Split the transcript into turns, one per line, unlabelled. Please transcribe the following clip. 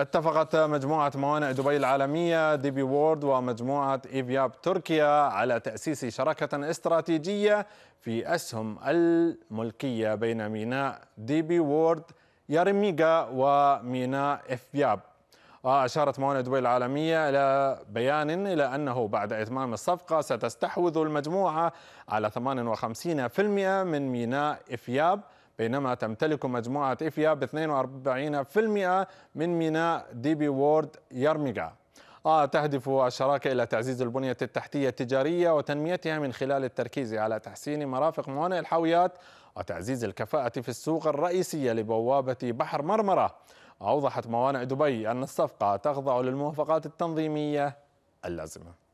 اتفقت مجموعة موانئ دبي العالمية ديبي وورد ومجموعة إيفياب تركيا على تأسيس شراكة استراتيجية في أسهم الملكية بين ميناء ديبي وورد يارميغا وميناء إفياب وأشارت موانئ دبي العالمية إلى بيان إلى أنه بعد إتمام الصفقة ستستحوذ المجموعة على 58% من ميناء إفياب بينما تمتلك مجموعة إفيا ب 42% من ميناء ديبي وورد يرميغا آه، تهدف الشراكة إلى تعزيز البنية التحتية التجارية وتنميتها من خلال التركيز على تحسين مرافق موانئ الحاويات وتعزيز الكفاءة في السوق الرئيسية لبوابة بحر مرمرة أوضحت موانئ دبي أن الصفقة تخضع للموافقات التنظيمية اللازمة